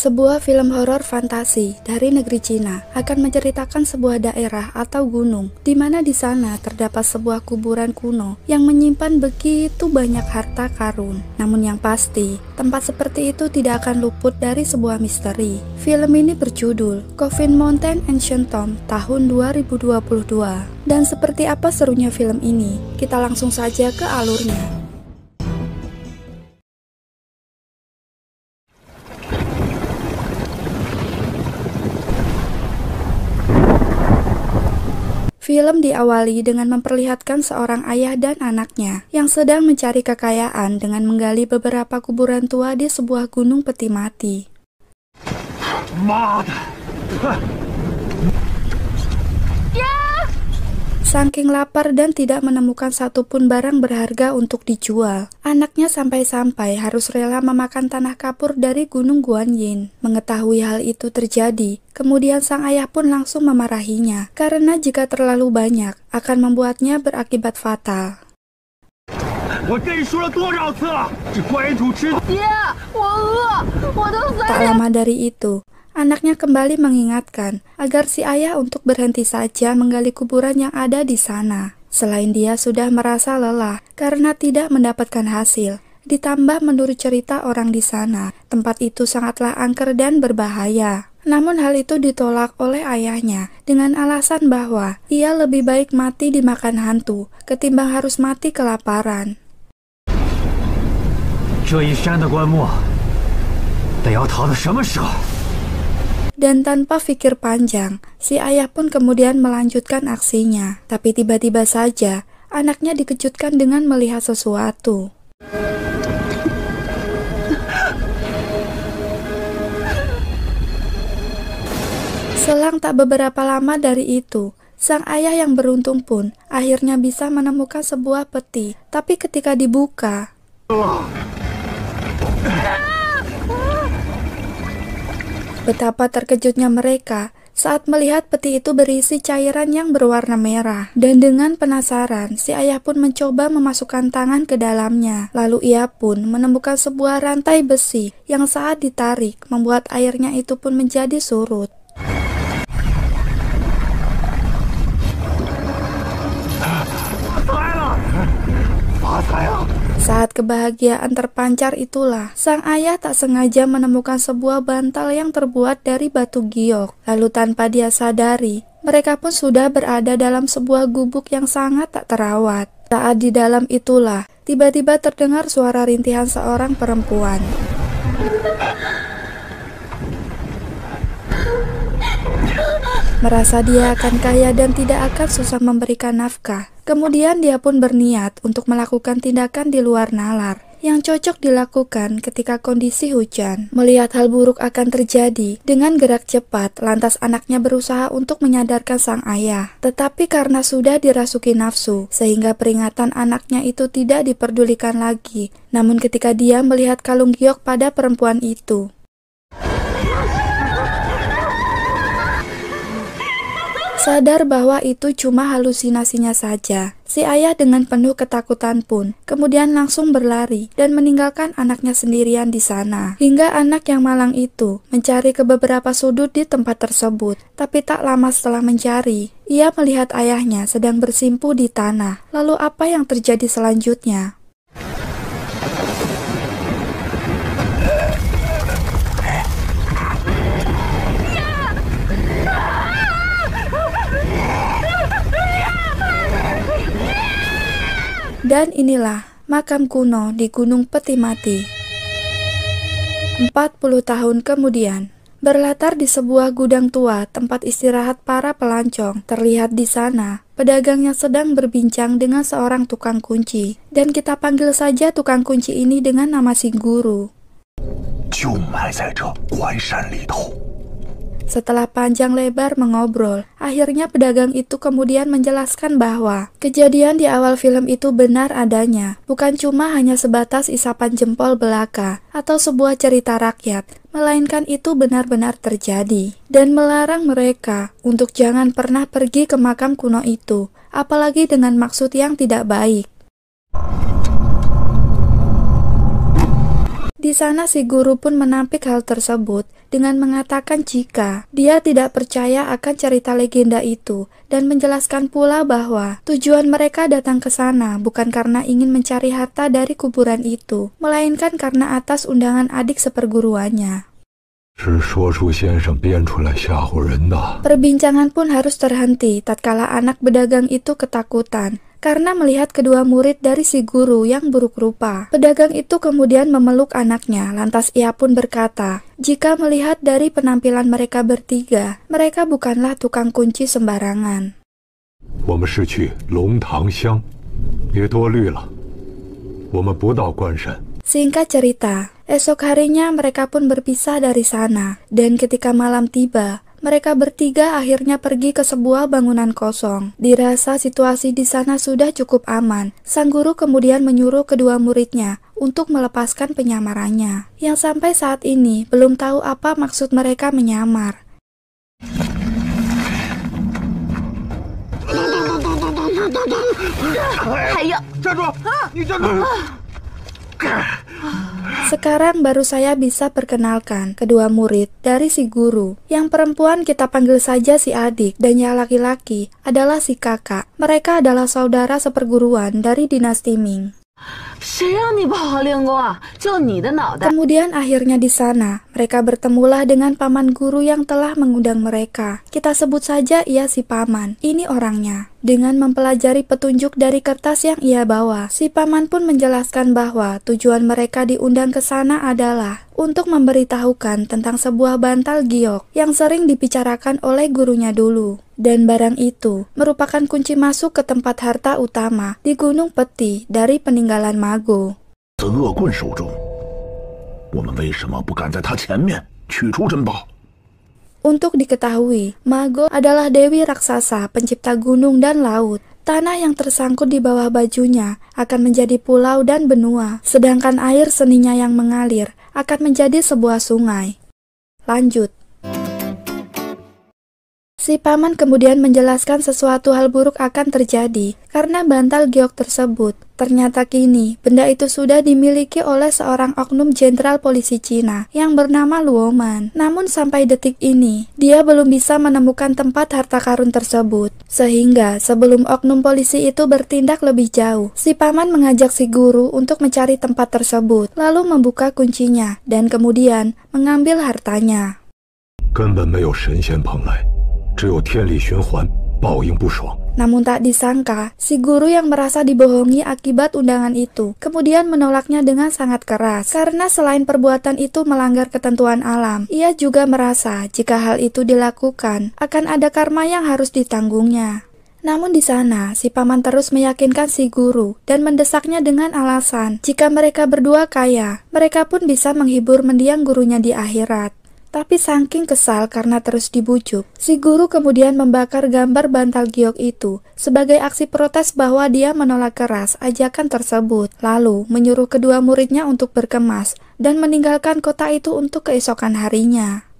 Sebuah film horor fantasi dari negeri Cina akan menceritakan sebuah daerah atau gunung di mana di sana terdapat sebuah kuburan kuno yang menyimpan begitu banyak harta karun. Namun yang pasti, tempat seperti itu tidak akan luput dari sebuah misteri. Film ini berjudul Coffin Mountain Ancient Tomb tahun 2022. Dan seperti apa serunya film ini? Kita langsung saja ke alurnya. Film diawali dengan memperlihatkan seorang ayah dan anaknya yang sedang mencari kekayaan dengan menggali beberapa kuburan tua di sebuah gunung peti mati. Mother. Saking lapar dan tidak menemukan satupun barang berharga untuk dijual, anaknya sampai-sampai harus rela memakan tanah kapur dari Gunung Guanyin. Mengetahui hal itu terjadi, kemudian sang ayah pun langsung memarahinya, karena jika terlalu banyak, akan membuatnya berakibat fatal. Iya, tak lama dari itu, Anaknya kembali mengingatkan agar si ayah untuk berhenti saja menggali kuburan yang ada di sana. Selain dia sudah merasa lelah karena tidak mendapatkan hasil, ditambah menurut cerita orang di sana, tempat itu sangatlah angker dan berbahaya. Namun hal itu ditolak oleh ayahnya dengan alasan bahwa ia lebih baik mati dimakan hantu ketimbang harus mati kelaparan. Dan tanpa pikir panjang, si ayah pun kemudian melanjutkan aksinya. Tapi tiba-tiba saja, anaknya dikejutkan dengan melihat sesuatu. Selang tak beberapa lama dari itu, sang ayah yang beruntung pun akhirnya bisa menemukan sebuah peti. Tapi ketika dibuka, oh. Betapa terkejutnya mereka saat melihat peti itu berisi cairan yang berwarna merah. Dan dengan penasaran, si ayah pun mencoba memasukkan tangan ke dalamnya. Lalu ia pun menemukan sebuah rantai besi yang saat ditarik membuat airnya itu pun menjadi surut. Ah, saat kebahagiaan terpancar itulah, sang ayah tak sengaja menemukan sebuah bantal yang terbuat dari batu giok. Lalu tanpa dia sadari, mereka pun sudah berada dalam sebuah gubuk yang sangat tak terawat. Saat di dalam itulah, tiba-tiba terdengar suara rintihan seorang perempuan merasa dia akan kaya dan tidak akan susah memberikan nafkah. Kemudian dia pun berniat untuk melakukan tindakan di luar nalar yang cocok dilakukan ketika kondisi hujan. Melihat hal buruk akan terjadi, dengan gerak cepat, lantas anaknya berusaha untuk menyadarkan sang ayah. Tetapi karena sudah dirasuki nafsu, sehingga peringatan anaknya itu tidak diperdulikan lagi. Namun ketika dia melihat kalung giok pada perempuan itu, Sadar bahwa itu cuma halusinasinya saja. Si ayah dengan penuh ketakutan pun kemudian langsung berlari dan meninggalkan anaknya sendirian di sana. Hingga anak yang malang itu mencari ke beberapa sudut di tempat tersebut, tapi tak lama setelah mencari, ia melihat ayahnya sedang bersimpuh di tanah. Lalu apa yang terjadi selanjutnya? Dan inilah makam kuno di Gunung Peti Mati. 40 tahun kemudian, berlatar di sebuah gudang tua tempat istirahat para pelancong. Terlihat di sana pedagang yang sedang berbincang dengan seorang tukang kunci. Dan kita panggil saja tukang kunci ini dengan nama si guru. Setelah panjang lebar mengobrol, akhirnya pedagang itu kemudian menjelaskan bahwa kejadian di awal film itu benar adanya, bukan cuma hanya sebatas isapan jempol belaka atau sebuah cerita rakyat, melainkan itu benar-benar terjadi, dan melarang mereka untuk jangan pernah pergi ke makam kuno itu, apalagi dengan maksud yang tidak baik. Di sana si guru pun menampik hal tersebut dengan mengatakan jika dia tidak percaya akan cerita legenda itu dan menjelaskan pula bahwa tujuan mereka datang ke sana bukan karena ingin mencari harta dari kuburan itu, melainkan karena atas undangan adik seperguruannya. Perbincangan pun harus terhenti tatkala anak berdagang itu ketakutan karena melihat kedua murid dari si guru yang buruk rupa. Pedagang itu kemudian memeluk anaknya, lantas ia pun berkata, "Jika melihat dari penampilan mereka bertiga, mereka bukanlah tukang kunci sembarangan." Singkat cerita, esok harinya mereka pun berpisah dari sana, dan ketika malam tiba, mereka bertiga akhirnya pergi ke sebuah bangunan kosong. Dirasa situasi di sana sudah cukup aman. Sang guru kemudian menyuruh kedua muridnya untuk melepaskan penyamarannya, yang sampai saat ini belum tahu apa maksud mereka menyamar. Ayo! Sekarang baru saya bisa perkenalkan kedua murid dari si guru. Yang perempuan kita panggil saja si adik dan yang laki-laki adalah si kakak. Mereka adalah saudara seperguruan dari dinasti Ming. Kemudian akhirnya di sana, mereka bertemulah dengan paman guru yang telah mengundang mereka. Kita sebut saja ia si paman. Ini orangnya. Dengan mempelajari petunjuk dari kertas yang ia bawa, si paman pun menjelaskan bahwa tujuan mereka diundang ke sana adalah untuk memberitahukan tentang sebuah bantal giok yang sering dibicarakan oleh gurunya dulu dan barang itu merupakan kunci masuk ke tempat harta utama di Gunung Peti dari peninggalan Mago. Untuk diketahui, Mago adalah dewi raksasa pencipta gunung dan laut. Tanah yang tersangkut di bawah bajunya akan menjadi pulau dan benua, sedangkan air seninya yang mengalir akan menjadi sebuah sungai. Lanjut. Si paman kemudian menjelaskan sesuatu hal buruk akan terjadi karena bantal giok tersebut. Ternyata kini, benda itu sudah dimiliki oleh seorang oknum jenderal polisi Cina yang bernama Luoman. Namun sampai detik ini, dia belum bisa menemukan tempat harta karun tersebut. Sehingga sebelum oknum polisi itu bertindak lebih jauh, si paman mengajak si guru untuk mencari tempat tersebut, lalu membuka kuncinya dan kemudian mengambil hartanya. 根本没有神仙蓬莱。只有天理循环，报应不爽。Namun tak disangka, si guru yang merasa dibohongi akibat undangan itu kemudian menolaknya dengan sangat keras karena selain perbuatan itu melanggar ketentuan alam, ia juga merasa jika hal itu dilakukan akan ada karma yang harus ditanggungnya. Namun di sana, si paman terus meyakinkan si guru dan mendesaknya dengan alasan jika mereka berdua kaya, mereka pun bisa menghibur mendiang gurunya di akhirat. Tapi saking kesal karena terus dibujuk, si guru kemudian membakar gambar bantal giok itu sebagai aksi protes bahwa dia menolak keras ajakan tersebut, lalu menyuruh kedua muridnya untuk berkemas dan meninggalkan kota itu untuk keesokan harinya.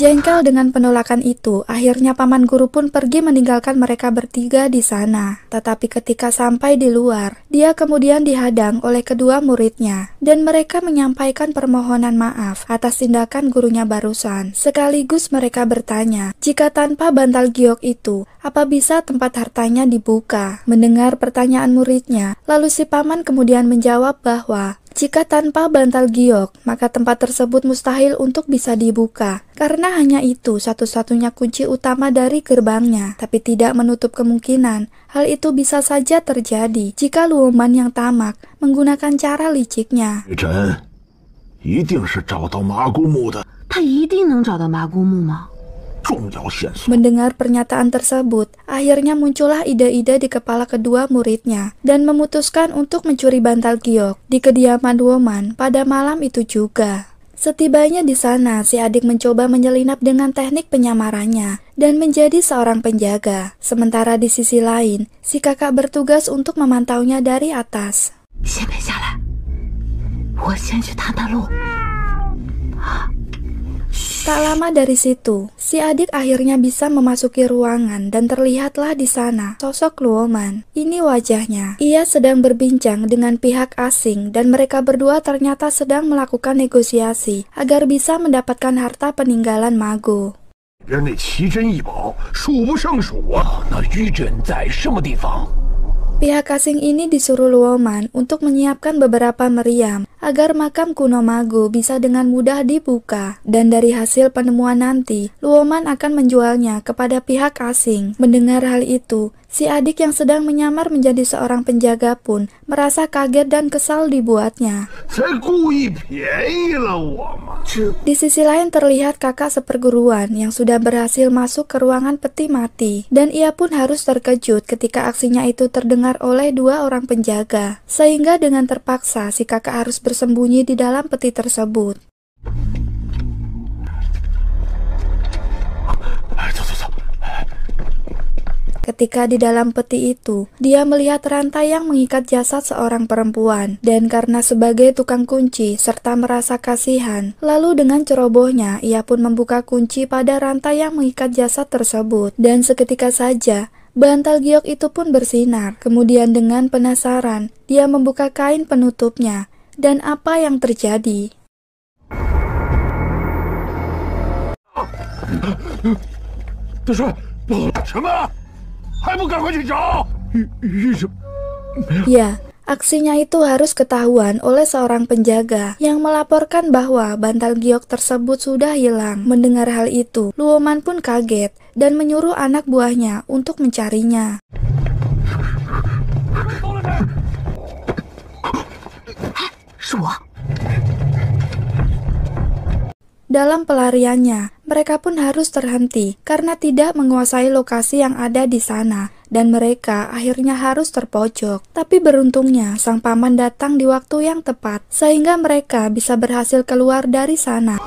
Jengkel dengan penolakan itu, akhirnya paman guru pun pergi meninggalkan mereka bertiga di sana. Tetapi ketika sampai di luar, dia kemudian dihadang oleh kedua muridnya, dan mereka menyampaikan permohonan maaf atas tindakan gurunya barusan. Sekaligus mereka bertanya, jika tanpa bantal giok itu, apa bisa tempat hartanya dibuka? Mendengar pertanyaan muridnya, lalu si paman kemudian menjawab bahwa jika tanpa bantal giok, maka tempat tersebut mustahil untuk bisa dibuka, karena hanya itu satu-satunya kunci utama dari gerbangnya, tapi tidak menutup kemungkinan hal itu bisa saja terjadi jika Luoman yang tamak menggunakan cara liciknya. Chen, 一定是找到麻姑木的。他一定能找到麻姑木吗？Mendengar pernyataan tersebut, akhirnya muncullah ide-ide di kepala kedua muridnya dan memutuskan untuk mencuri bantal giok di kediaman Woman pada malam itu juga. Setibanya di sana, si adik mencoba menyelinap dengan teknik penyamarannya dan menjadi seorang penjaga. Sementara di sisi lain, si kakak bertugas untuk memantaunya dari atas. Tak lama dari situ, si adik akhirnya bisa memasuki ruangan dan terlihatlah di sana sosok Luoman. Ini wajahnya. Ia sedang berbincang dengan pihak asing dan mereka berdua ternyata sedang melakukan negosiasi agar bisa mendapatkan harta peninggalan Mago. Pihak asing ini disuruh Luoman untuk menyiapkan beberapa meriam agar makam kuno Mago bisa dengan mudah dibuka dan dari hasil penemuan nanti, Luoman akan menjualnya kepada pihak asing. Mendengar hal itu, si adik yang sedang menyamar menjadi seorang penjaga pun merasa kaget dan kesal dibuatnya. Di sisi lain terlihat kakak seperguruan yang sudah berhasil masuk ke ruangan peti mati dan ia pun harus terkejut ketika aksinya itu terdengar oleh dua orang penjaga. Sehingga dengan terpaksa si kakak harus bersembunyi di dalam peti tersebut. Ketika di dalam peti itu, dia melihat rantai yang mengikat jasad seorang perempuan, dan karena sebagai tukang kunci serta merasa kasihan, lalu dengan cerobohnya ia pun membuka kunci pada rantai yang mengikat jasad tersebut, dan seketika saja Bantal giok itu pun bersinar. Kemudian dengan penasaran, dia membuka kain penutupnya dan apa yang terjadi. Ya, aksinya itu harus ketahuan oleh seorang penjaga yang melaporkan bahwa bantal giok tersebut sudah hilang. Mendengar hal itu, Luoman pun kaget dan menyuruh anak buahnya untuk mencarinya. Dalam pelariannya, mereka pun harus terhenti karena tidak menguasai lokasi yang ada di sana dan mereka akhirnya harus terpojok. Tapi beruntungnya, sang paman datang di waktu yang tepat sehingga mereka bisa berhasil keluar dari sana.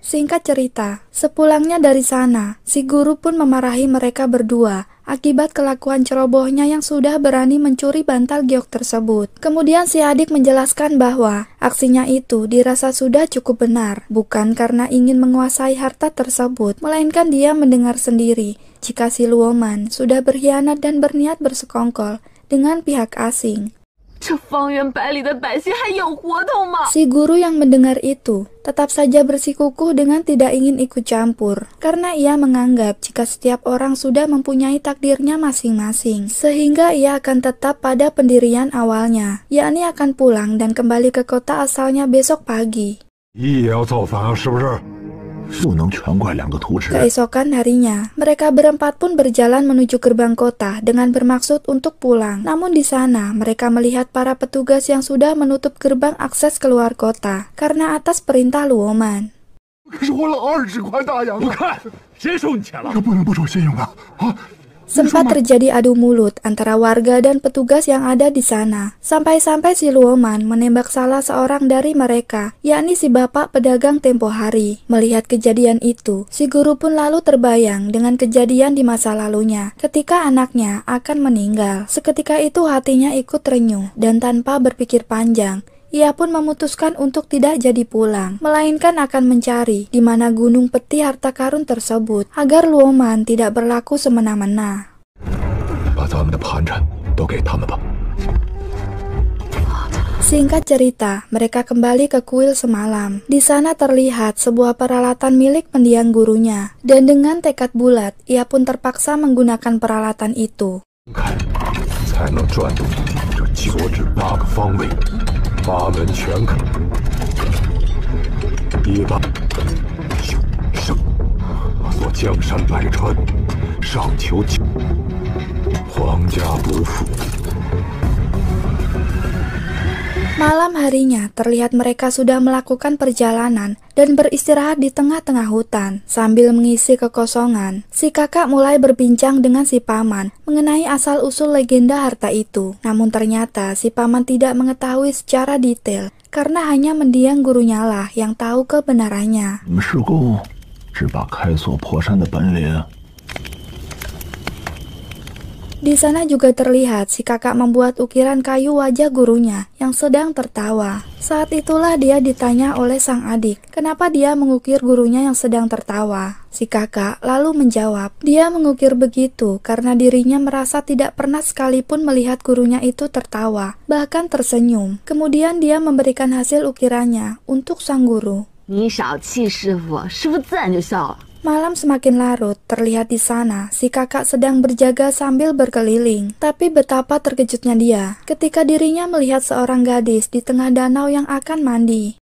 Singkat cerita, sepulangnya dari sana, si guru pun memarahi mereka berdua akibat kelakuan cerobohnya yang sudah berani mencuri bantal giok tersebut. Kemudian si adik menjelaskan bahwa aksinya itu dirasa sudah cukup benar, bukan karena ingin menguasai harta tersebut, melainkan dia mendengar sendiri jika si Luoman sudah berkhianat dan berniat bersekongkol dengan pihak asing. Si guru yang mendengar itu tetap saja bersikukuh dengan tidak ingin ikut campur, karena ia menganggap jika setiap orang sudah mempunyai takdirnya masing-masing, sehingga ia akan tetap pada pendirian awalnya, yakni akan pulang dan kembali ke kota asalnya besok pagi. 一也要造反啊，是不是？Iya, Keesokan harinya, mereka berempat pun berjalan menuju gerbang kota dengan bermaksud untuk pulang. Namun di sana, mereka melihat para petugas yang sudah menutup gerbang akses keluar kota karena atas perintah Luoman. 收了二十块大洋了，看谁收你钱了？这不能不收信用啊！啊，Sempat terjadi adu mulut antara warga dan petugas yang ada di sana. Sampai-sampai si Luoman menembak salah seorang dari mereka, yakni si bapak pedagang tempo hari. Melihat kejadian itu, si guru pun lalu terbayang dengan kejadian di masa lalunya ketika anaknya akan meninggal. Seketika itu hatinya ikut renyuh dan tanpa berpikir panjang, ia pun memutuskan untuk tidak jadi pulang, melainkan akan mencari di mana gunung peti harta karun tersebut agar Luoman tidak berlaku semena-mena. Singkat cerita, mereka kembali ke kuil semalam. Di sana terlihat sebuah peralatan milik pendiang gurunya, dan dengan tekad bulat, ia pun terpaksa menggunakan peralatan itu. Kan, kan, 八门全开，一把必胜。我江山百川，上求皇家不复。Malam harinya terlihat mereka sudah melakukan perjalanan dan beristirahat di tengah-tengah hutan sambil mengisi kekosongan. Si kakak mulai berbincang dengan si paman mengenai asal-usul legenda harta itu. Namun ternyata si paman tidak mengetahui secara detail karena hanya mendiang gurunya lah yang tahu kebenarannya. Di sana juga terlihat si kakak membuat ukiran kayu wajah gurunya yang sedang tertawa. Saat itulah dia ditanya oleh sang adik, kenapa dia mengukir gurunya yang sedang tertawa. Si kakak lalu menjawab, dia mengukir begitu karena dirinya merasa tidak pernah sekalipun melihat gurunya itu tertawa, bahkan tersenyum. Kemudian dia memberikan hasil ukirannya untuk sang guru. Malam semakin larut, terlihat di sana si kakak sedang berjaga sambil berkeliling. Tapi betapa terkejutnya dia ketika dirinya melihat seorang gadis di tengah danau yang akan mandi.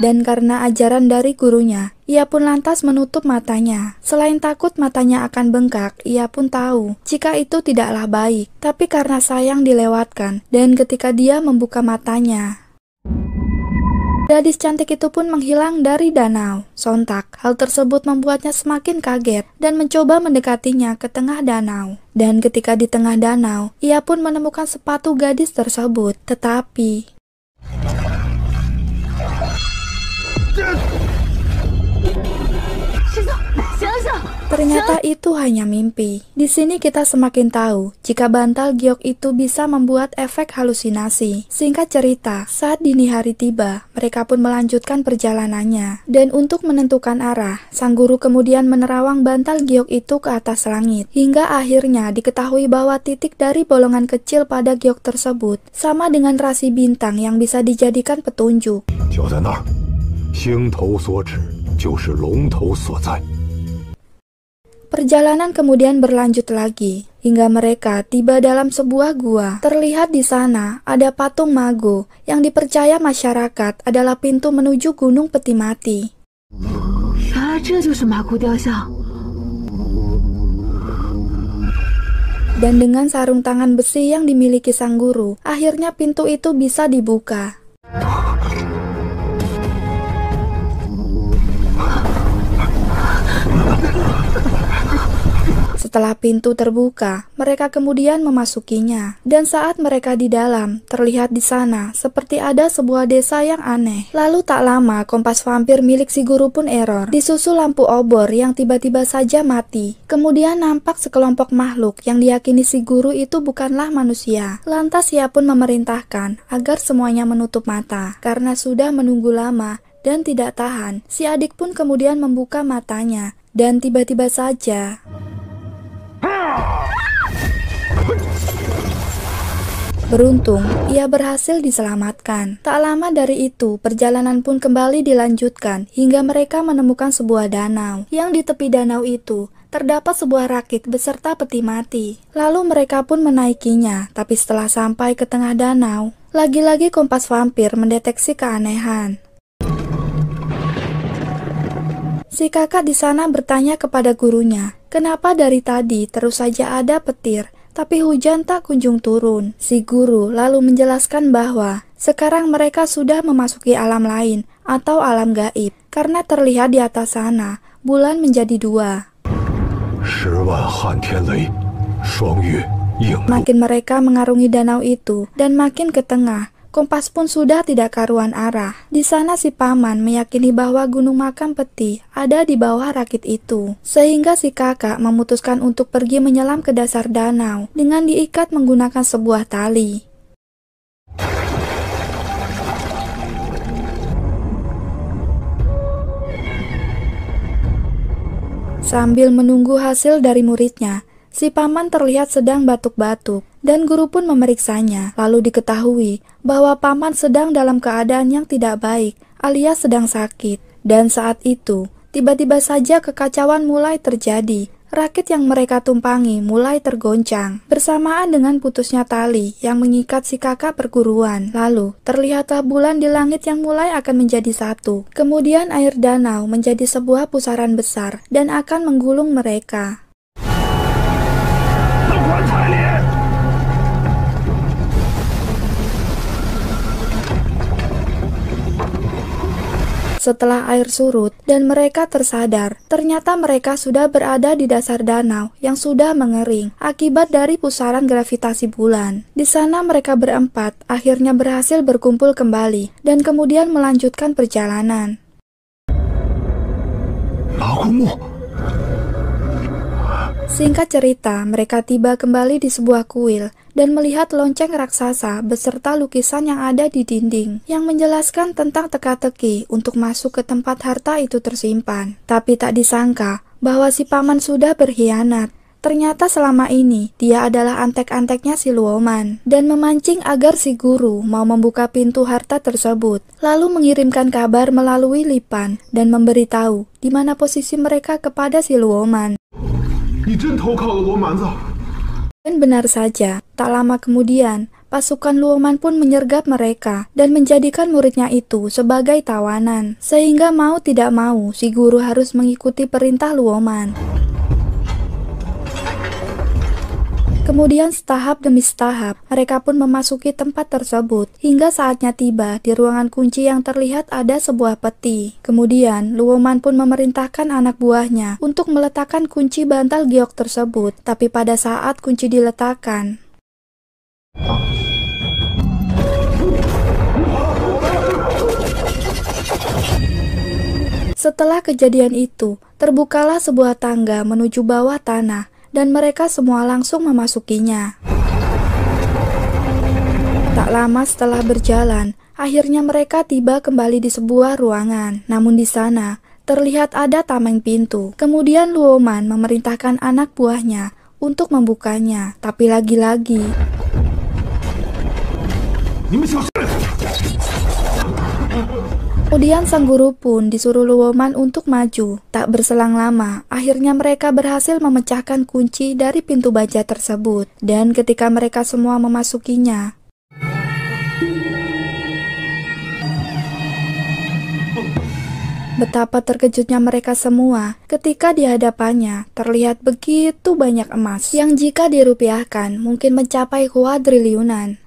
Dan karena ajaran dari gurunya, ia pun lantas menutup matanya. Selain takut matanya akan bengkak, ia pun tahu jika itu tidaklah baik. Tapi karena sayang dilewatkan, dan ketika dia membuka matanya, Gadis cantik itu pun menghilang dari danau. Sontak, hal tersebut membuatnya semakin kaget dan mencoba mendekatinya ke tengah danau. Dan ketika di tengah danau, ia pun menemukan sepatu gadis tersebut. Tetapi... Ternyata itu hanya mimpi. Di sini kita semakin tahu jika bantal giok itu bisa membuat efek halusinasi. Singkat cerita, saat dini hari tiba, mereka pun melanjutkan perjalanannya. Dan untuk menentukan arah, sang guru kemudian menerawang bantal giok itu ke atas langit. Hingga akhirnya diketahui bahwa titik dari bolongan kecil pada giok tersebut sama dengan rasi bintang yang bisa dijadikan petunjuk. 就在那儿，星头所指就是龙头所在。Perjalanan kemudian berlanjut lagi hingga mereka tiba dalam sebuah gua. Terlihat di sana ada patung mago yang dipercaya masyarakat adalah pintu menuju Gunung Peti Mati. dan dengan sarung tangan besi yang dimiliki sang guru, akhirnya pintu itu bisa dibuka. Setelah pintu terbuka, mereka kemudian memasukinya, dan saat mereka di dalam, terlihat di sana seperti ada sebuah desa yang aneh. Lalu tak lama, kompas vampir milik si guru pun error, disusul lampu obor yang tiba-tiba saja mati. Kemudian nampak sekelompok makhluk yang diyakini si guru itu bukanlah manusia. Lantas ia pun memerintahkan agar semuanya menutup mata, karena sudah menunggu lama dan tidak tahan. Si adik pun kemudian membuka matanya, dan tiba-tiba saja... Beruntung, ia berhasil diselamatkan. Tak lama dari itu, perjalanan pun kembali dilanjutkan hingga mereka menemukan sebuah danau. Yang di tepi danau itu, terdapat sebuah rakit beserta peti mati. Lalu mereka pun menaikinya, tapi setelah sampai ke tengah danau, lagi-lagi kompas vampir mendeteksi keanehan. Si kakak di sana bertanya kepada gurunya, kenapa dari tadi terus saja ada petir, tapi hujan tak kunjung turun. Si guru lalu menjelaskan bahwa sekarang mereka sudah memasuki alam lain atau alam gaib, karena terlihat di atas sana, bulan menjadi dua. Makin mereka mengarungi danau itu dan makin ke tengah, Kompas pun sudah tidak karuan arah. Di sana si paman meyakini bahwa gunung makam peti ada di bawah rakit itu. Sehingga si kakak memutuskan untuk pergi menyelam ke dasar danau dengan diikat menggunakan sebuah tali. Sambil menunggu hasil dari muridnya, si paman terlihat sedang batuk-batuk dan guru pun memeriksanya. Lalu diketahui bahwa paman sedang dalam keadaan yang tidak baik, alias sedang sakit. Dan saat itu, tiba-tiba saja kekacauan mulai terjadi. Rakit yang mereka tumpangi mulai tergoncang bersamaan dengan putusnya tali yang mengikat si kakak perguruan. Lalu terlihatlah bulan di langit yang mulai akan menjadi satu. Kemudian air danau menjadi sebuah pusaran besar dan akan menggulung mereka. Setelah air surut dan mereka tersadar, ternyata mereka sudah berada di dasar danau yang sudah mengering akibat dari pusaran gravitasi bulan. Di sana mereka berempat akhirnya berhasil berkumpul kembali dan kemudian melanjutkan perjalanan. Aku mau Singkat cerita, mereka tiba kembali di sebuah kuil dan melihat lonceng raksasa beserta lukisan yang ada di dinding yang menjelaskan tentang teka-teki untuk masuk ke tempat harta itu tersimpan. Tapi tak disangka bahwa si paman sudah berkhianat. Ternyata selama ini dia adalah antek-anteknya si Luoman dan memancing agar si guru mau membuka pintu harta tersebut, lalu mengirimkan kabar melalui Lipan dan memberitahu di mana posisi mereka kepada si Luoman. 你真投靠了罗蛮子？dan benar saja, tak lama kemudian, pasukan Luoman pun menyergap mereka dan menjadikan muridnya itu sebagai tawanan. Sehingga mau tidak mau, si guru harus mengikuti perintah Luoman. Kemudian setahap demi setahap, mereka pun memasuki tempat tersebut, hingga saatnya tiba di ruangan kunci yang terlihat ada sebuah peti. Kemudian, Luoman pun memerintahkan anak buahnya untuk meletakkan kunci bantal giok tersebut, tapi pada saat kunci diletakkan, Setelah kejadian itu, terbukalah sebuah tangga menuju bawah tanah dan mereka semua langsung memasukinya. Tak lama setelah berjalan, akhirnya mereka tiba kembali di sebuah ruangan. Namun di sana, terlihat ada tameng pintu. Kemudian Luoman memerintahkan anak buahnya untuk membukanya. Tapi lagi-lagi... Kemudian sang guru pun disuruh Luoman untuk maju. Tak berselang lama, akhirnya mereka berhasil memecahkan kunci dari pintu baja tersebut. Dan ketika mereka semua memasukinya, Betapa terkejutnya mereka semua ketika di hadapannya terlihat begitu banyak emas yang jika dirupiahkan mungkin mencapai kuadriliunan.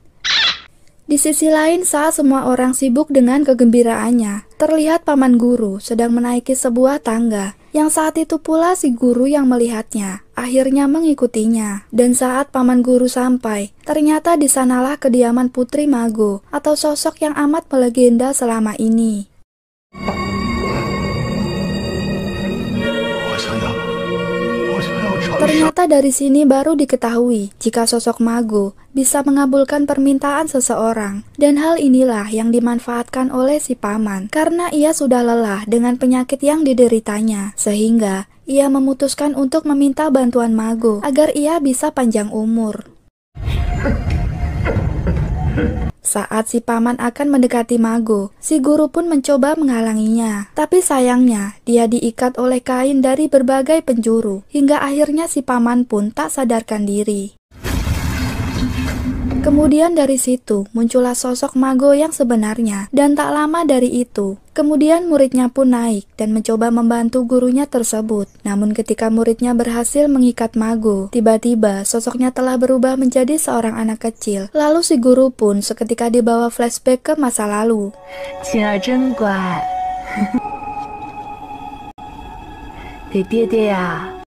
Di sisi lain, saat semua orang sibuk dengan kegembiraannya, terlihat paman guru sedang menaiki sebuah tangga. Yang saat itu pula si guru yang melihatnya, akhirnya mengikutinya. Dan saat paman guru sampai, ternyata di sanalah kediaman putri Mago atau sosok yang amat melegenda selama ini. Ternyata dari sini baru diketahui jika sosok Mago bisa mengabulkan permintaan seseorang. Dan hal inilah yang dimanfaatkan oleh si paman karena ia sudah lelah dengan penyakit yang dideritanya. Sehingga ia memutuskan untuk meminta bantuan Mago agar ia bisa panjang umur. Saat si paman akan mendekati Mago, si guru pun mencoba menghalanginya. Tapi sayangnya, dia diikat oleh kain dari berbagai penjuru, hingga akhirnya si paman pun tak sadarkan diri. Kemudian dari situ muncullah sosok Mago yang sebenarnya dan tak lama dari itu Kemudian muridnya pun naik dan mencoba membantu gurunya tersebut. Namun ketika muridnya berhasil mengikat Mago, tiba-tiba sosoknya telah berubah menjadi seorang anak kecil. Lalu si guru pun seketika dibawa flashback ke masa lalu. Jin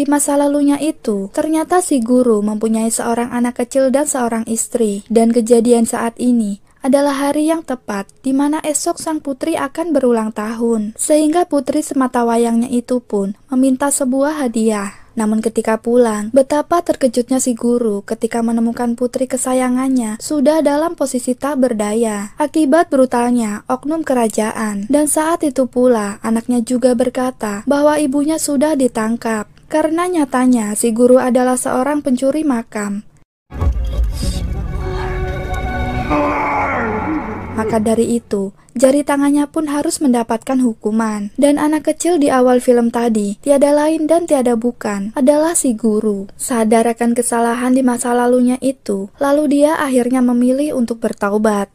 Di masa lalunya itu, ternyata si guru mempunyai seorang anak kecil dan seorang istri, dan kejadian saat ini adalah hari yang tepat di mana esok sang putri akan berulang tahun, sehingga putri semata wayangnya itu pun meminta sebuah hadiah. Namun ketika pulang, betapa terkejutnya si guru ketika menemukan putri kesayangannya sudah dalam posisi tak berdaya akibat brutalnya oknum kerajaan. Dan saat itu pula, anaknya juga berkata bahwa ibunya sudah ditangkap karena nyatanya si guru adalah seorang pencuri makam. Maka dari itu, jari tangannya pun harus mendapatkan hukuman. Dan anak kecil di awal film tadi, tiada lain dan tiada bukan, adalah si guru. Sadar akan kesalahan di masa lalunya itu, lalu dia akhirnya memilih untuk bertaubat.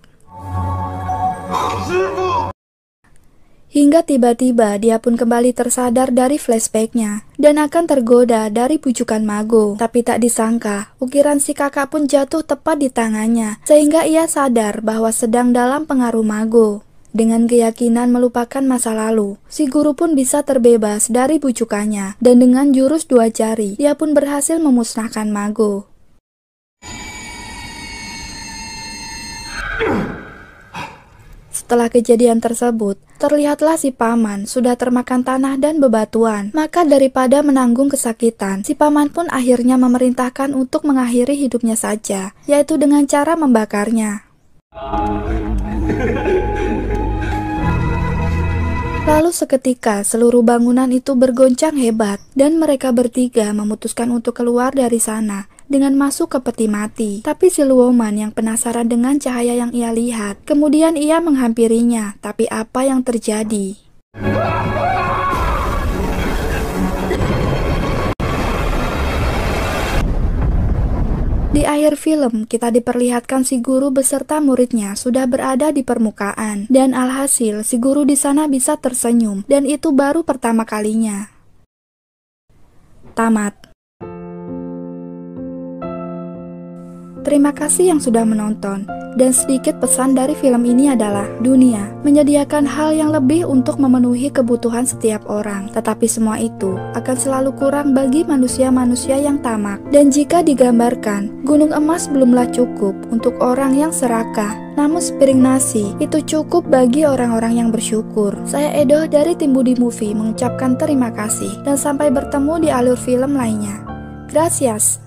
Hingga tiba-tiba dia pun kembali tersadar dari flashbacknya dan akan tergoda dari pujukan Mago. Tapi tak disangka, ukiran si kakak pun jatuh tepat di tangannya sehingga ia sadar bahwa sedang dalam pengaruh Mago. Dengan keyakinan melupakan masa lalu, si guru pun bisa terbebas dari bujukannya dan dengan jurus dua jari, dia pun berhasil memusnahkan Mago. Setelah kejadian tersebut, terlihatlah si paman sudah termakan tanah dan bebatuan. Maka daripada menanggung kesakitan, si paman pun akhirnya memerintahkan untuk mengakhiri hidupnya saja, yaitu dengan cara membakarnya. Lalu seketika seluruh bangunan itu bergoncang hebat dan mereka bertiga memutuskan untuk keluar dari sana dengan masuk ke peti mati. Tapi Siluoman yang penasaran dengan cahaya yang ia lihat, kemudian ia menghampirinya. Tapi apa yang terjadi? Di akhir film, kita diperlihatkan si guru beserta muridnya sudah berada di permukaan, dan alhasil si guru di sana bisa tersenyum, dan itu baru pertama kalinya. Tamat. Terima kasih yang sudah menonton. Dan sedikit pesan dari film ini adalah dunia menyediakan hal yang lebih untuk memenuhi kebutuhan setiap orang. Tetapi semua itu akan selalu kurang bagi manusia-manusia yang tamak. Dan jika digambarkan, gunung emas belumlah cukup untuk orang yang serakah namun sepiring nasi itu cukup bagi orang-orang yang bersyukur. Saya Edo dari Tim Budi Movie mengucapkan terima kasih dan sampai bertemu di alur film lainnya. Gracias.